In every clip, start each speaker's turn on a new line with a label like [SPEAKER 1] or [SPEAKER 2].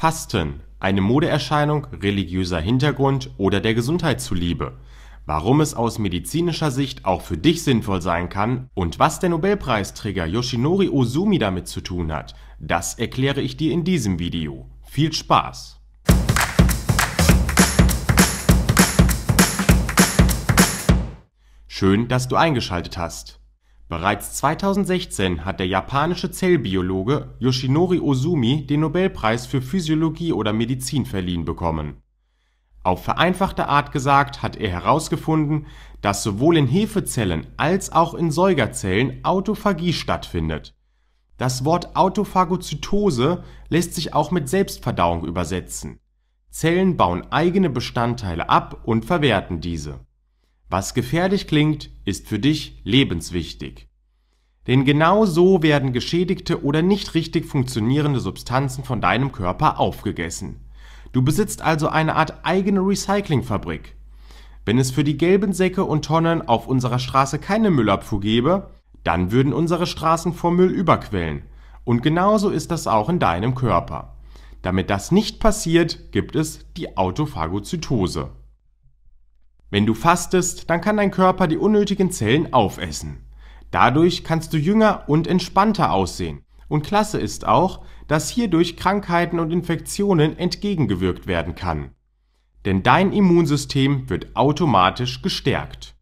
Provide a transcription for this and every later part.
[SPEAKER 1] Fasten – eine Modeerscheinung, religiöser Hintergrund oder der Gesundheit zuliebe? Warum es aus medizinischer Sicht auch für dich sinnvoll sein kann und was der Nobelpreisträger Yoshinori Ozumi damit zu tun hat, das erkläre ich dir in diesem Video. Viel Spaß! Schön, dass du eingeschaltet hast. Bereits 2016 hat der japanische Zellbiologe Yoshinori Ozumi den Nobelpreis für Physiologie oder Medizin verliehen bekommen. Auf vereinfachte Art gesagt hat er herausgefunden, dass sowohl in Hefezellen als auch in Säugerzellen Autophagie stattfindet. Das Wort Autophagozytose lässt sich auch mit Selbstverdauung übersetzen. Zellen bauen eigene Bestandteile ab und verwerten diese was gefährlich klingt, ist für dich lebenswichtig. Denn genau so werden geschädigte oder nicht richtig funktionierende Substanzen von deinem Körper aufgegessen. Du besitzt also eine Art eigene Recyclingfabrik. Wenn es für die gelben Säcke und Tonnen auf unserer Straße keine Müllabfuhr gäbe, dann würden unsere Straßen vor Müll überquellen. Und genauso ist das auch in deinem Körper. Damit das nicht passiert, gibt es die Autophagozytose. Wenn du fastest, dann kann dein Körper die unnötigen Zellen aufessen. Dadurch kannst du jünger und entspannter aussehen. Und klasse ist auch, dass hierdurch Krankheiten und Infektionen entgegengewirkt werden kann. Denn dein Immunsystem wird automatisch gestärkt.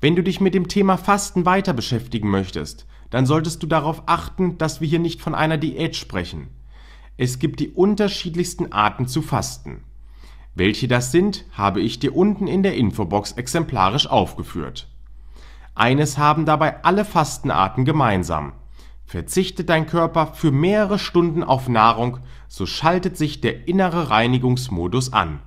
[SPEAKER 1] Wenn du dich mit dem Thema Fasten weiter beschäftigen möchtest, dann solltest du darauf achten, dass wir hier nicht von einer Diät sprechen. Es gibt die unterschiedlichsten Arten zu fasten. Welche das sind, habe ich dir unten in der Infobox exemplarisch aufgeführt. Eines haben dabei alle Fastenarten gemeinsam. Verzichtet dein Körper für mehrere Stunden auf Nahrung, so schaltet sich der innere Reinigungsmodus an.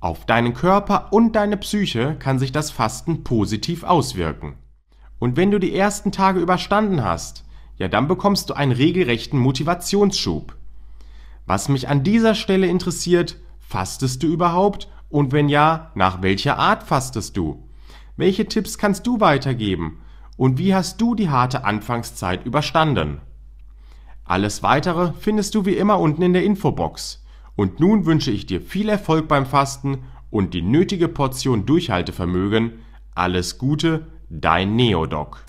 [SPEAKER 1] Auf deinen Körper und deine Psyche kann sich das Fasten positiv auswirken. Und wenn du die ersten Tage überstanden hast, ja dann bekommst du einen regelrechten Motivationsschub. Was mich an dieser Stelle interessiert, Fastest du überhaupt? Und wenn ja, nach welcher Art fastest du? Welche Tipps kannst du weitergeben? Und wie hast du die harte Anfangszeit überstanden? Alles weitere findest du wie immer unten in der Infobox. Und nun wünsche ich dir viel Erfolg beim Fasten und die nötige Portion Durchhaltevermögen. Alles Gute, dein Neodoc.